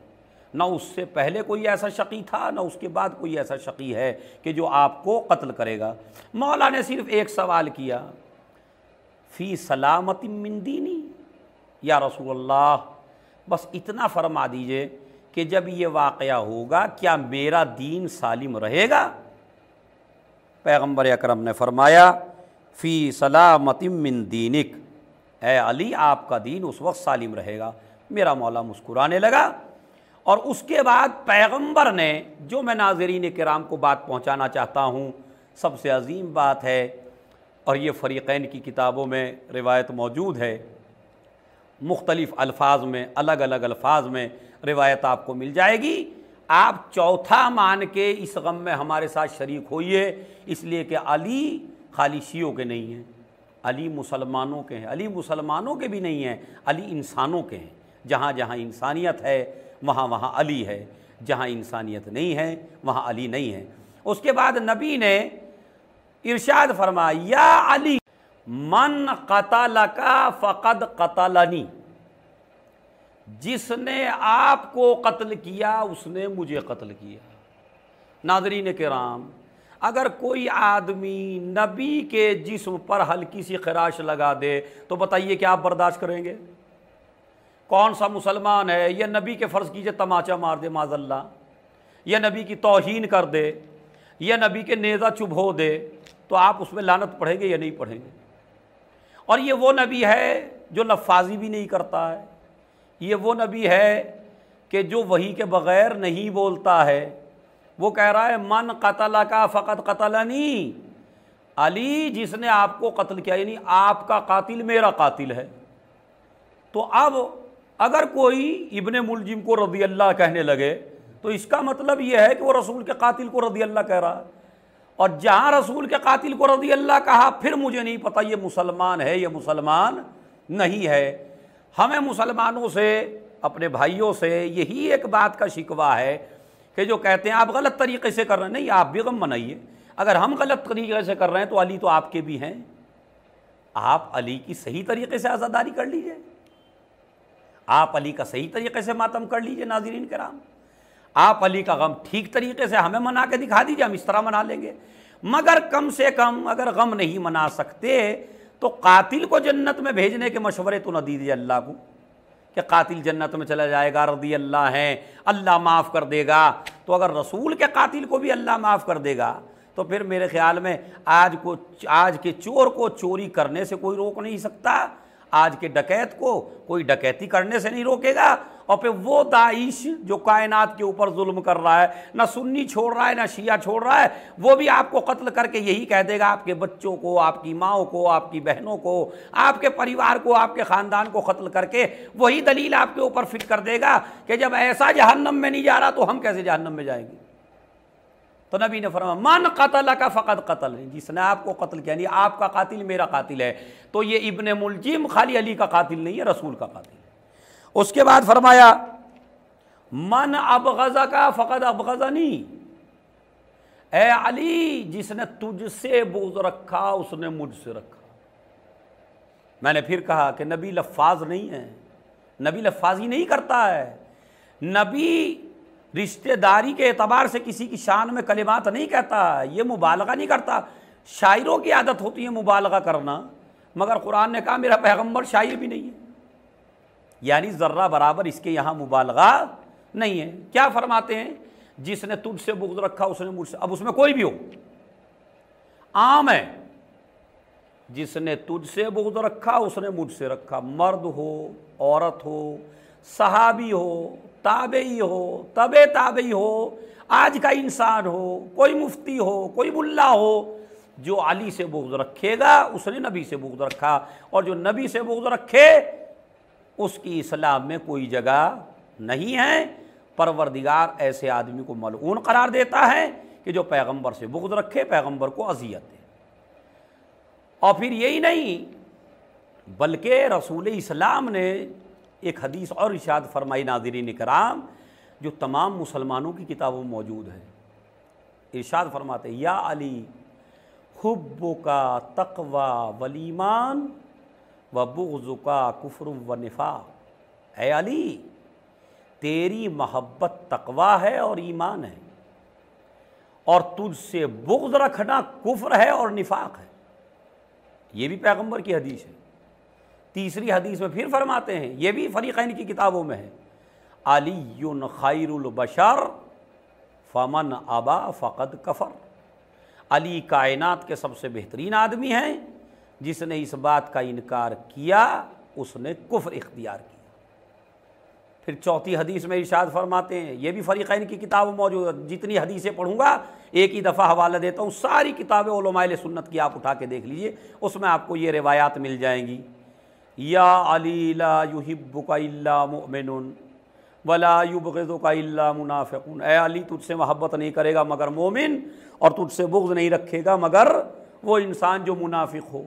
Speaker 1: ना उससे पहले कोई ऐसा शकी था ना उसके बाद कोई ऐसा शकी है कि जो आपको कत्ल करेगा मौला ने सिर्फ एक सवाल किया फ़ी सलामत मिन या रसूलल्लाह बस इतना फरमा दीजिए कि जब ये वाक़ होगा क्या मेरा दीन सालिम रहेगा पैगम्बर अक्रम ने फरमाया फ़ी सलामत मिन ए अली आपका दीन उस वक्त सालिम रहेगा मेरा मौला मुस्कुराने लगा और उसके बाद पैगंबर ने जो मैं नाजरीन कराम को बात पहुंचाना चाहता हूं सबसे अजीम बात है और ये फ़रीक़ैन की किताबों में रिवायत मौजूद है मुख्तलिफ़ अल्फाज में अलग अलग अल्फाज में रिवायत आपको मिल जाएगी आप चौथा मान के इस गम में हमारे साथ शरीक होइए इसलिए कि अली खाली शियों के नहीं हैं अली मुसलमानों के हैं अली मुसलमानों के भी नहीं हैं अली इंसानों के हैं जहाँ जहाँ इंसानियत है वहाँ वहाँ अली है जहाँ इंसानियत नहीं है वहाँ अली नहीं है उसके बाद नबी ने इर्शाद फरमाया अली मन कतल का फ़कद कतलनी जिसने आपको कत्ल किया उसने मुझे कत्ल किया नादरीन कराम अगर कोई आदमी नबी के जिस्म पर हल्की सी खराश लगा दे तो बताइए क्या आप बर्दाश्त करेंगे कौन सा मुसलमान है यह नबी के फ़र्ज़ कीजिए तमाचा मार दे माजल्ला यह नबी की तोहन कर दे यह नबी के नेज़ा चुभो दे तो आप उसमें लानत पढ़ेंगे या नहीं पढ़ेंगे और ये वो नबी है जो लफाजी भी नहीं करता है ये वो नबी है कि जो वही के बग़ैर नहीं बोलता है वो कह रहा है मन कतल का फ़कत कतल नहीं अली जिसने आपको कत्ल किया यानी आपका कातिल मेरा कातिल है तो अब अगर कोई इबन मुलजिम को रदी अल्लाह कहने लगे तो इसका मतलब यह है कि वो रसूल के कातिल को रदी अल्लाह कह रहा है और जहाँ रसूल के कातिल को रजी अल्लाह कहा फिर मुझे नहीं पता ये मुसलमान है ये मुसलमान नहीं है हमें मुसलमानों से अपने भाइयों से यही एक बात का शिकवा है कि जो कहते हैं आप गलत तरीके से कर रहे हैं नहीं आप भी गम मनाइए अगर हम गलत तरीके से कर रहे हैं तो अली तो आपके भी हैं आप अली की सही तरीके से आज़ादारी कर लीजिए आप अली का सही तरीके से मातम कर लीजिए नाजरीन कराम आप अली का गम ठीक तरीके से हमें मना के दिखा दीजिए हम इस तरह मना लेंगे मगर कम से कम अगर गम नहीं मना सकते तो कातिल को जन्नत में भेजने के मशवरे तो न दीजिए अल्लाह को कि कातिल जन्नत में चला जाएगा रदी अल्लाह है अल्लाह माफ़ कर देगा तो अगर रसूल के कातिल को भी अल्लाह माफ़ कर देगा तो फिर मेरे ख्याल में आज को आज के चोर को चोरी करने से कोई रोक नहीं सकता आज के डकैत को कोई डकैती करने से नहीं रोकेगा और फिर वो दाइश जो कायनात के ऊपर जुल्म कर रहा है ना सुन्नी छोड़ रहा है ना शिया छोड़ रहा है वो भी आपको कत्ल करके यही कह देगा आपके बच्चों को आपकी माओ को आपकी बहनों को आपके परिवार को आपके ख़ानदान को कत्ल करके वही दलील आपके ऊपर फिट कर देगा कि जब ऐसा जहन्नम में नहीं जा रहा तो हम कैसे जहन्नम में जाएंगे तो नबी ने फरमा मन कतल का फ़कत कतल जिसने आपको कत्ल किया नहीं आपका कातिल मेरा कातिल है तो ये इबन मुलजिम खाली अली का कातिल नहीं है रसूल का कातिल है उसके बाद फरमाया मन अब गज़ा का फ़कत अब गज़ा नहीं ए अली जिसने तुझसे बोझ रखा उसने मुझसे रखा मैंने फिर कहा कि नबी लफाज नहीं है नबी लफाजी नहीं करता है नबी रिश्तेदारी के एतबार से किसी की शान में कलिमात नहीं कहता ये मुबालगा नहीं करता शायरों की आदत होती है मुबालगा करना मगर कुरान ने कहा मेरा पैगम्बर शायर भी नहीं है यानी ज़र्रा बराबर इसके यहाँ मुबालगा नहीं है क्या फरमाते हैं जिसने तुझसे बुग्ज रखा उसने मुझसे अब उसमें कोई भी हो आम है जिसने तुझसे बुग्ज रखा उसने मुझसे रखा मर्द हो औरत हो सहाबी हो ताबेई हो तबे ताबेई हो आज का इंसान हो कोई मुफ्ती हो कोई मुल्ला हो जो अली से बुग्ध रखेगा उसने नबी से बुग्ध रखा और जो नबी से बुग्ध रखे उसकी इस्लाम में कोई जगह नहीं है परवरदिगार ऐसे आदमी को मलून करार देता है कि जो पैगंबर से बुग्ध रखे पैगंबर को अजियत दे और फिर यही नहीं बल्कि रसूल इस्लाम ने एक हदीस और इशाद फरमाई नाजरीन कराम जो तमाम मुसलमानों की किताबों में मौजूद है इरशाद फरमाते या अली हब्बो का तकवा वलीमान व बुगज़ का कुफर व नफ़ा ए अली तेरी मोहब्बत तकवा है और ईमान है और तुझसे बुग्ज रखना कुफ्र है और निफाक है ये भी पैगंबर की हदीस है तीसरी हदीस में फिर फरमाते हैं ये भी फ़रीक़ैन की किताबों में है अली खैरबशर फमन अबा फ़कद कफ़र अली कायनात के सबसे बेहतरीन आदमी हैं जिसने इस बात का इनकार किया उसने कुफ्र इख्तियार किया फिर चौथी हदीस में इशाद फरमाते हैं ये भी फ़रीक़ैन की किताब मौजूद है जितनी हदीसें पढ़ूंगा एक ही दफ़ा हवाला देता हूँ सारी किताबें ओलमाइल सुन्नत की आप उठा के देख लीजिए उसमें आपको ये रिवायात मिल जाएंगी या अली ला का मोमिन वला का मुनाफ़िकुन ए अली तुझसे मोहब्बत नहीं करेगा मगर मोमिन और तुझसे बुग्ज़ नहीं रखेगा मगर वो इंसान जो मुनाफिक हो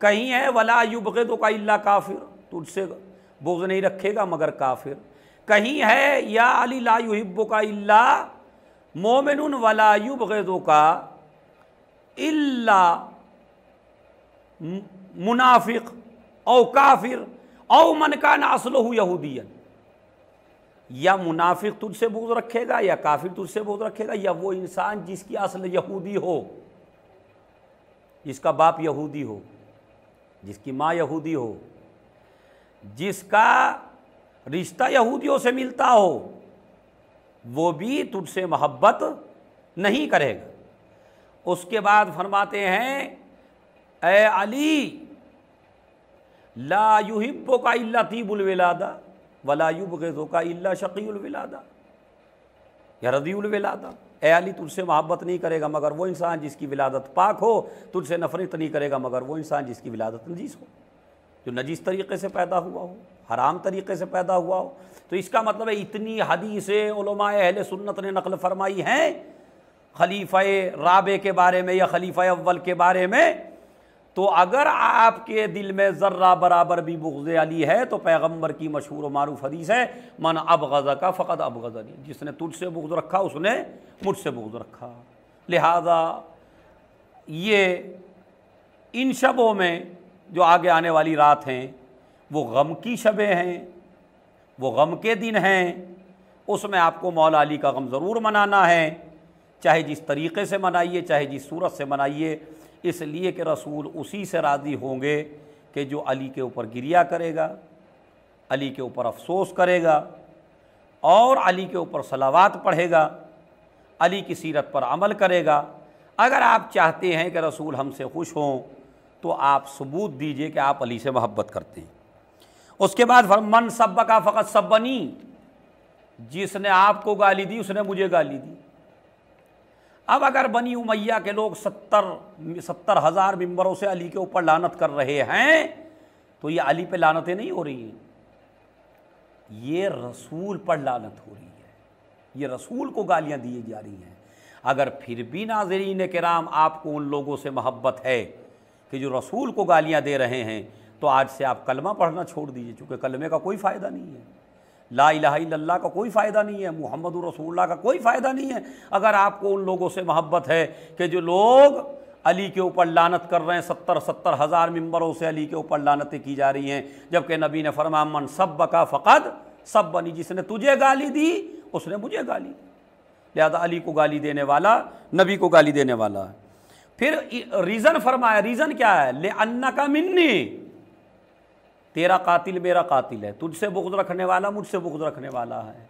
Speaker 1: कहीं है वला युबगज़ो का इल्ला काफिर तुझसे बुग्ज़ नहीं रखेगा मगर काफिर कहीं है या अली ला युहिब्बु का इल्ला मोमिन वला युबगज़ो का इल्ला मुनाफिक औ काफिर औ मन का नासलहू यहूदियन या मुनाफिक तुझसे बोझ रखेगा या काफिर तुझसे बोझ रखेगा या वो इंसान जिसकी असल यहूदी हो जिसका बाप यहूदी हो जिसकी माँ यहूदी हो जिसका रिश्ता यहूदियों से मिलता हो वो भी तुझसे मोहब्बत नहीं करेगा उसके बाद फरमाते हैं ए अली ला युहिब्बो का इल्ला तीबुलवेलादा वला युबो का इल्ला शकीलवेलादा या रदीलवेलादा ए अली तुझसे मोहब्बत नहीं करेगा मगर वो इंसान जिसकी विलादत पाक हो तुझसे नफरत नहीं करेगा मगर वो इंसान जिसकी विलादत नजीस हो जो नजीस तरीके से पैदा हुआ हो हराम तरीके से पैदा हुआ हो तो इसका मतलब है इतनी हदीसें अहल सुन्नत ने नकल फरमाई हैं खलीफ़ राबे के बारे में या खलीफ़ अव्वल के बारे में तो अगर आपके दिल में ज़र्रा बराबर भी बुगज़ अली है तो पैगम्बर की मशहूर मारूफ़ हदीस है मन अब गज़ा का फ़कत अब गज़ली जिसने जिसने तुझसे बुगज रखा उसने मुझसे बुगज रखा लिहाजा ये इन शबों में जो आगे आने वाली रात हैं वो गम की शबें हैं वो गम के दिन हैं उसमें आपको मौला अली का गम ज़रूर मनाना है चाहे जिस तरीक़े से मनाइए चाहे जिस सूरत से मनाइए इसलिए कि रसूल उसी से राज़ी होंगे कि जो अली के ऊपर गिरिया करेगा अली के ऊपर अफसोस करेगा और अली के ऊपर सलावात पढ़ेगा अली की सीरत पर अमल करेगा अगर आप चाहते हैं कि रसूल हमसे खुश हों तो आप सबूत दीजिए कि आप अली से मोहब्बत करते हैं उसके बाद मन सब्ब का फ़कत सब्बनी जिसने आपको गाली दी उसने मुझे गाली दी अब अगर बनी उमैया के लोग सत्तर सत्तर हज़ार मंबरों से अली के ऊपर लानत कर रहे हैं तो ये अली पे लानतें नहीं हो रही हैं ये रसूल पर लानत हो रही है ये रसूल को गालियाँ दी जा रही हैं अगर फिर भी नाजरीन कराम आपको उन लोगों से मोहब्बत है कि जो रसूल को गालियाँ दे रहे हैं तो आज से आप कलमा पढ़ना छोड़ दीजिए चूँकि कलमे का कोई फ़ायदा नहीं है ला इला का कोई फ़ायदा नहीं है मोहम्मद रसूल्ला का कोई फ़ायदा नहीं है अगर आपको उन लोगों से मोहब्बत है कि जो लोग अली के ऊपर लानत कर रहे हैं सत्तर सत्तर हज़ार मंबरों से अली के ऊपर लानतें की जा रही हैं जबकि नबी ने फरमा मन सब का फ़कद सब बनी जिसने तुझे गाली दी उसने मुझे गाली लिहाजा अली को गाली देने वाला नबी को गाली देने वाला फिर रीज़न फरमाया रीज़न क्या है ले अन्ना का मिन्नी तेरा कातिल मेरा कातिल है तुझसे बुगज रखने वाला मुझसे बुगज रखने वाला है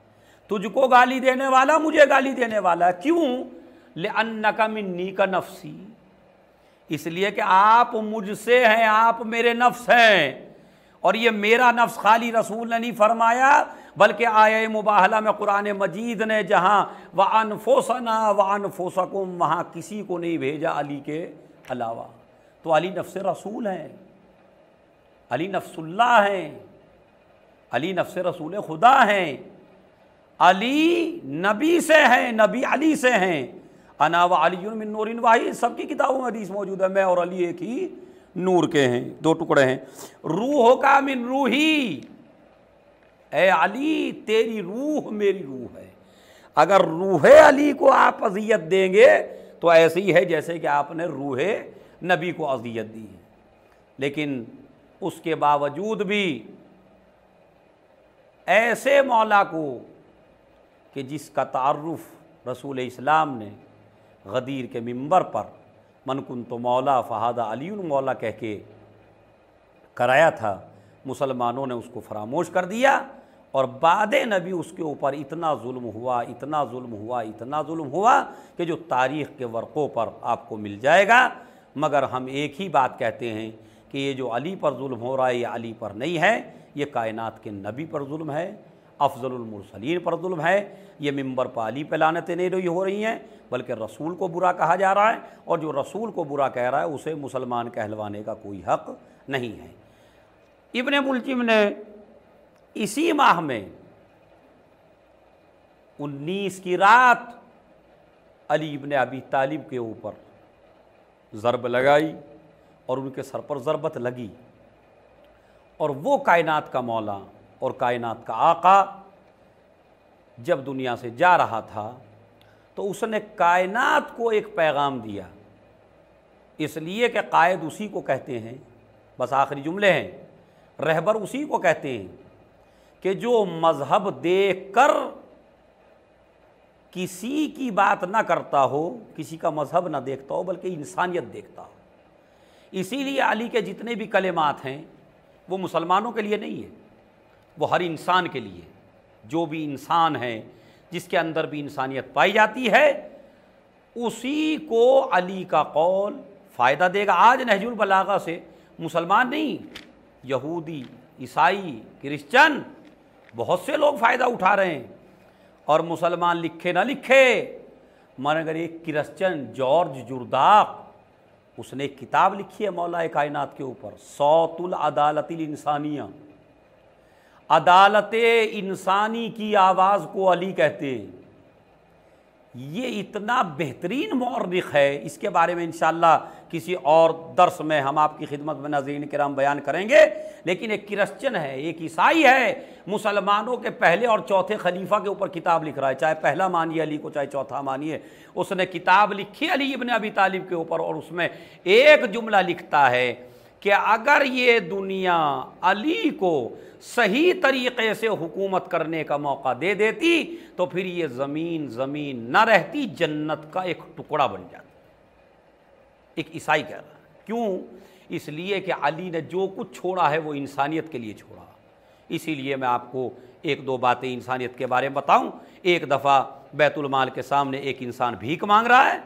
Speaker 1: तुझको गाली देने वाला मुझे गाली देने वाला है क्यों ले अन्ना का मिन्नी का नफसी इसलिए कि आप मुझसे हैं आप मेरे नफ्स हैं और ये मेरा नफ्स खाली रसूल ने नहीं फरमाया बल्कि आए मुबाहला में कुरान मजीद ने जहाँ व अनफोसना व अनफोसकुम वहाँ किसी को नहीं भेजा अली के अलावा तो अली नफ्स रसूल हैं अली नफसुल्ला हैं अली नफ्स रसूल खुदा हैं अली नबी से हैं नबी अली से हैं अना वली अली नूरिन सबकी किताबों में हदीस मौजूद है मैं और अली एक ही नूर के हैं दो टुकड़े हैं रूह का मिन रूही ए अली तेरी रूह मेरी रूह है अगर रूह अली को आप अजियत देंगे तो ऐसी है जैसे कि आपने रूह नबी को अजियत दी है लेकिन उसके बावजूद भी ऐसे मौला को कि जिसका तारफ़ रसूल इस्लाम ने गदीर के मंबर पर मनकुन तो मौला फ़हादा अली मौला कह के कराया था मुसलमानों ने उसको फरामोश कर दिया और बाद नबी उसके ऊपर इतना जुल्म हुआ इतना जुल्म हुआ इतना जुल्म हुआ कि जो तारीख़ के वर्क़ों पर आपको मिल जाएगा मगर हम एक ही बात कहते हैं कि ये जो अली पर जुल्म हो रहा है ये अली पर नहीं है ये कायनात के नबी पर जुल्म है अफजलमरसलिन पर जुल्म है ये मंबर पर अली पर लानतें नहीं रही हो रही हैं बल्कि रसूल को बुरा कहा जा रहा है और जो रसूल को बुरा कह रहा है उसे मुसलमान कहलवाने का कोई हक नहीं है इबन मुलजिम ने इसी माह में उन्नीस की रात अली इबन अबी तालिब के ऊपर ज़रब लगाई और उनके सर पर ज़रबत लगी और वो कायनात का मौला और कायनात का आका जब दुनिया से जा रहा था तो उसने कायनात को एक पैगाम दिया इसलिए कि कायद उसी को कहते हैं बस आखिरी जुमले हैं रहबर उसी को कहते हैं कि जो मज़हब देख कर किसी की बात ना करता हो किसी का मज़हब ना देखता हो बल्कि इंसानियत देखता हो इसीलिए अली के जितने भी कलेमात हैं वो मुसलमानों के लिए नहीं है वो हर इंसान के लिए जो भी इंसान है जिसके अंदर भी इंसानियत पाई जाती है उसी को अली का कौल फ़ायदा देगा आज नहजुल बलागा से मुसलमान नहीं यहूदी ईसाई क्रिश्चन बहुत से लोग फ़ायदा उठा रहे हैं और मुसलमान लिखे ना लिखे मगर एक क्रिश्चन जॉर्ज जुर्दाक उसने किताब लिखी है मौला कायनात के ऊपर सौतुल अदालत इंसानिया अदालत इंसानी की आवाज़ को अली कहते हैं ये इतना बेहतरीन मौरख है इसके बारे में इन किसी और दर्स में हम आपकी खिदमत में नाजीन कराम बयान करेंगे लेकिन एक क्रिश्चन है एक ईसाई है मुसलमानों के पहले और चौथे खलीफा के ऊपर किताब लिख रहा है चाहे पहला मानिए अली को चाहे चौथा मानिए उसने किताब लिखी अली इबन अबी तालिब के ऊपर और उसमें एक जुमला लिखता है कि अगर ये दुनिया अली को सही तरीक़े से हुकूमत करने का मौका दे देती तो फिर ये ज़मीन ज़मीन न रहती जन्नत का एक टुकड़ा बन जाता एक ईसाई कह रहा क्यों इसलिए कि अली ने जो कुछ छोड़ा है वो इंसानियत के लिए छोड़ा इसीलिए मैं आपको एक दो बातें इंसानियत के बारे में बताऊं एक दफ़ा बैतुलमाल के सामने एक इंसान भीख मांग रहा है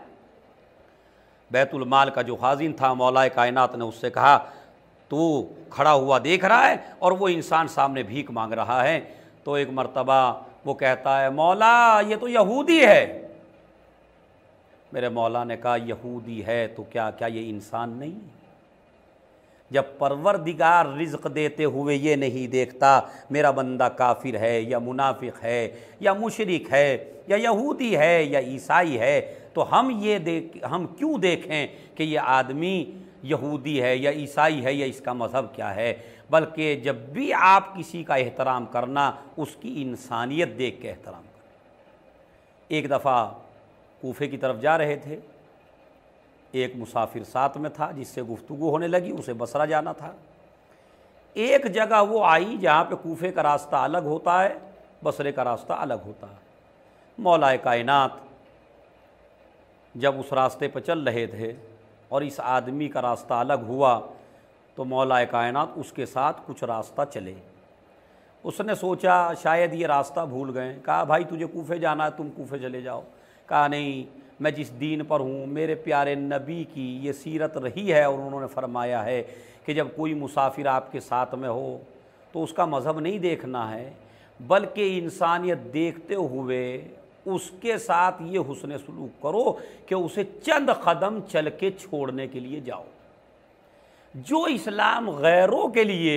Speaker 1: बैतुलमाल का जो हाज़िन था मौलाए कायनात ने उससे कहा तू खड़ा हुआ देख रहा है और वो इंसान सामने भीख मांग रहा है तो एक मरतबा वो कहता है मौला ये तो यहूदी है मेरे मौला ने कहा यहूदी है तो क्या क्या ये इंसान नहीं है जब परवरदिगार रिज्क देते हुए ये नहीं देखता मेरा बंदा काफिर है या मुनाफिक है या मुशरक है या यहूदी है या ईसाई है तो हम ये देख हम क्यों देखें कि ये आदमी यहूदी है या ईसाई है या इसका मज़हब क्या है बल्कि जब भी आप किसी का एहतराम करना उसकी इंसानियत देख के एहतराम करें एक दफ़ा कोफे की तरफ जा रहे थे एक मुसाफिर साथ में था जिससे गुफ्तु होने लगी उसे बसरा जाना था एक जगह वो आई जहाँ पे कोफे का रास्ता अलग होता है बसरे का रास्ता अलग होता है मौलाए कायनात जब उस रास्ते पर चल रहे थे और इस आदमी का रास्ता अलग हुआ तो मौलाए कायनात उसके साथ कुछ रास्ता चले उसने सोचा शायद ये रास्ता भूल गए कहा भाई तुझे कोफे जाना है तुम कोफे चले जाओ कहा नहीं मैं जिस दीन पर हूँ मेरे प्यारे नबी की ये सीरत रही है और उन्होंने फरमाया है कि जब कोई मुसाफिर आपके साथ में हो तो उसका मज़हब नहीं देखना है बल्कि इंसानियत देखते हुए उसके साथ ये हुसन सलूक करो कि उसे चंद कदम चल के छोड़ने के लिए जाओ जो इस्लाम गैरों के लिए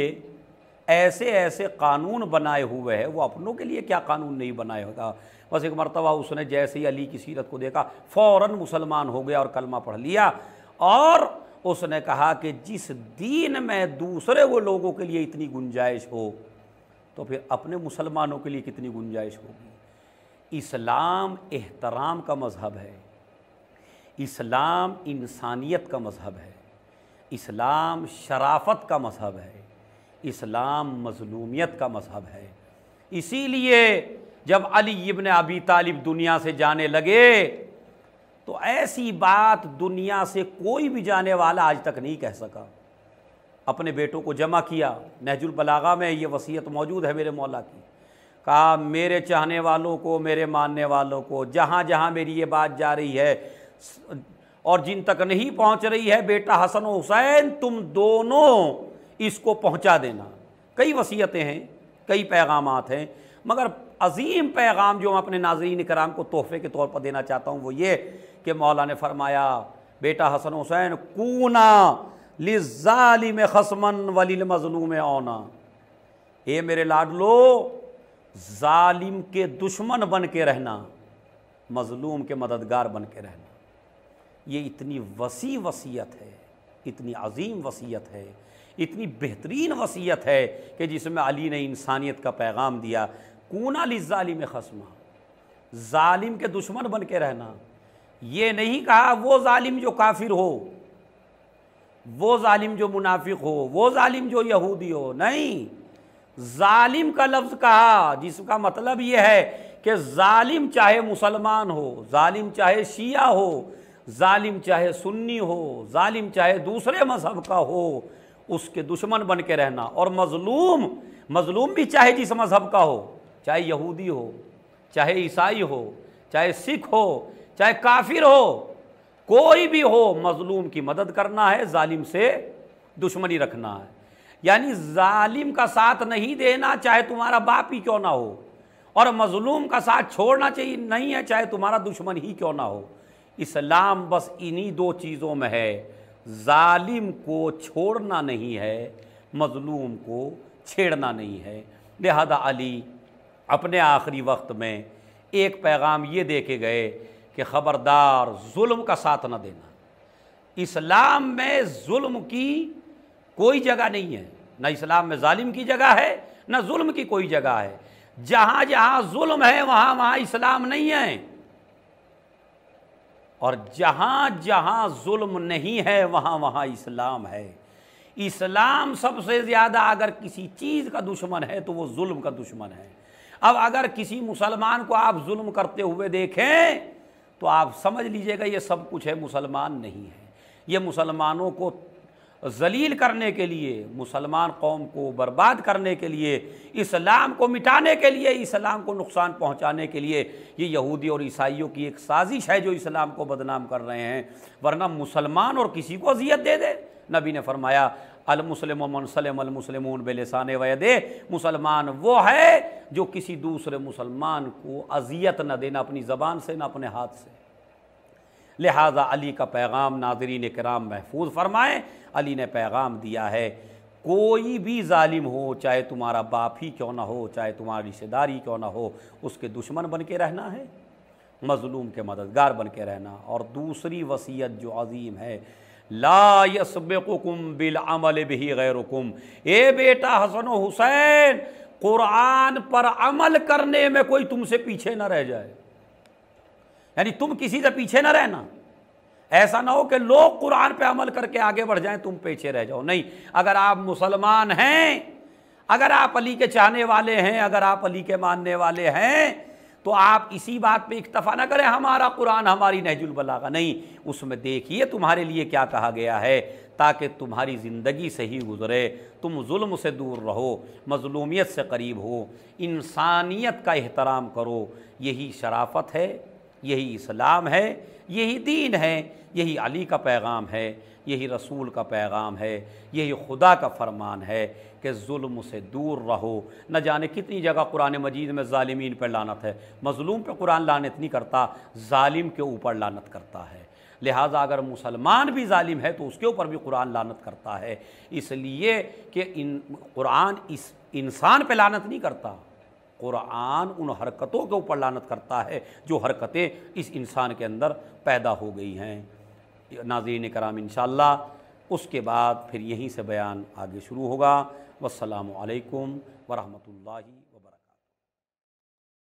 Speaker 1: ऐसे ऐसे कानून बनाए हुए हैं वो अपनों के लिए क्या कानून नहीं बनाएगा बस एक मरतबा उसने जैसे ही अली की सीरत को देखा फ़ौर मुसलमान हो गया और कलमा पढ़ लिया और उसने कहा कि जिस दीन में दूसरे वो लोगों के लिए इतनी गुंजाइश हो तो फिर अपने मुसलमानों के लिए कितनी गुंजाइश होगी इस्लाम एहतराम का मज़हब है इस्लाम इंसानियत का मज़हब है इस्लाम शराफत का मज़हब है इस्लाम मजलूमियत का मज़हब है इसीलिए जब अली इब्न अबी तालिब दुनिया से जाने लगे तो ऐसी बात दुनिया से कोई भी जाने वाला आज तक नहीं कह सका अपने बेटों को जमा किया नहजुल बलागा में ये वसीयत मौजूद है मेरे मौला की कहा मेरे चाहने वालों को मेरे मानने वालों को जहाँ जहाँ मेरी ये बात जा रही है और जिन तक नहीं पहुँच रही है बेटा हसन हुसैन तुम दोनों इसको पहुँचा देना कई वसीयतें हैं कई पैगाम हैं मगर अजीम पैगाम जो मैं अपने नाजरीन कराम को तोहफे के तौर पर देना चाहता हूँ वो ये कि मौला ने फरमाया बेटा हसन हुसैन कूना लिजालिम खसमन वलील मजलूम ओना ये मेरे लाडलो जालिम के दुश्मन बन के रहना मजलूम के मददगार बन के रहना ये इतनी वसी वसीयत है इतनी अजीम वसीयत है इतनी बेहतरीन वसीयत है कि जिसमें अली ने इंसानियत का पैगाम दिया कूना लिजालिम खसमा ालिम के दुश्मन बन के रहना ये नहीं कहा वो ालिम जो काफिर हो वो ालिम जो मुनाफिक हो वो ालिम जो यहूदी हो नहीं ालिम का लफ्ज़ कहा जिसका मतलब ये है कि ालिम चाहे मुसलमान हो ालिम चाहे शिया हो ालिम चाहे सुन्नी हो ालिम चाहे दूसरे मजहब का हो उसके दुश्मन बन के रहना और मज़लूम मज़लूम भी चाहे जिस मज़हब का हो चाहे यहूदी हो चाहे ईसाई हो चाहे सिख हो चाहे काफिर हो कोई भी हो मजलूम की मदद करना है जालिम से दुश्मनी रखना है यानी जालिम का साथ नहीं देना चाहे तुम्हारा बाप ही क्यों ना हो और मजलूम का साथ छोड़ना चाहिए नहीं है चाहे तुम्हारा दुश्मन ही क्यों ना हो इस्लाम बस इन्हीं दो चीज़ों में है जालिम को छोड़ना नहीं है मजलूम को छेड़ना नहीं है लिहाजा अली अपने आखिरी वक्त में एक पैगाम ये दे के गए कि ख़बरदार जुल्म का साथ न देना इस्लाम में जुल्म की कोई जगह नहीं है ना इस्लाम में जालिम की जगह है ना जुल्म की कोई जगह है जहाँ जहाँ जुल्म है वहाँ वहाँ इस्लाम नहीं है और जहाँ जहाँ जुल्म नहीं है वहाँ वहाँ इस्लाम है इस्लाम सबसे ज़्यादा अगर किसी चीज़ का दुश्मन है तो वो जुल्म का दुश्मन है अब अगर किसी मुसलमान को आप जुल्म करते हुए देखें तो आप समझ लीजिएगा ये सब कुछ है मुसलमान नहीं है ये मुसलमानों को जलील करने के लिए मुसलमान कौम को बर्बाद करने के लिए इस्लाम को मिटाने के लिए इस्लाम को नुकसान पहुंचाने के लिए ये यहूदी और ईसाइयों की एक साजिश है जो इस्लाम को बदनाम कर रहे हैं वरना मुसलमान और किसी को अजियत दे दे नबी ने फरमाया अलमुसलम मनसलमसलम बेलसान वैद मुसलमान वो है जो किसी दूसरे मुसलमान को अजियत न देना अपनी ज़बान से ना अपने हाथ से लिहाजा अली का पैगाम नाजरीन कराम महफूज फरमाएँ अली ने पैगाम दिया है कोई भी जालिम हो चाहे तुम्हारा बाप ही क्यों ना हो चाहे तुम्हारी रिश्तेदारी क्यों ना हो उसके दुश्मन बन के रहना है मज़लूम के मददगार बन के रहना और दूसरी वसीयत जो अजीम है ला बिल अमल भी गैरकुम ए बेटा हसन हुसैन कुरान पर अमल करने में कोई तुमसे पीछे ना रह जाए यानी तुम किसी से पीछे ना रहना ऐसा ना हो कि लोग कुरान पे अमल करके आगे बढ़ जाएं तुम पीछे रह जाओ नहीं अगर आप मुसलमान हैं अगर आप अली के चाहने वाले हैं अगर आप अली के मानने वाले हैं तो आप इसी बात पे इक्तफा ना करें हमारा कुरान हमारी बलागा नहीं उसमें देखिए तुम्हारे लिए क्या कहा गया है ताकि तुम्हारी ज़िंदगी सही गुजरे तुम जुल्म से दूर रहो मजलूमियत से करीब हो इंसानियत का एहतराम करो यही शराफत है यही इस्लाम है यही दीन है यही अली का पैगाम है यही रसूल का पैगाम है यही खुदा का फरमान है कि जुल्म से दूर रहो न जाने कितनी जगह कुरान मजीद में ालिमीन पर लानत है मजलूम पर कुरान लानत नहीं करता ालिम के ऊपर लानत करता है लिहाजा अगर मुसलमान भी ालिम है तो उसके ऊपर भी कुरान लानत करता है इसलिए कि इन कुरान इस इंसान पर लानत नहीं करता कुरान उन हरकतों के ऊपर लानत करता है जो हरकतें इस इंसान के अंदर पैदा हो गई हैं नाजीन कराम इन उसके बाद फिर यहीं से बयान आगे शुरू होगा वालकम वरहमल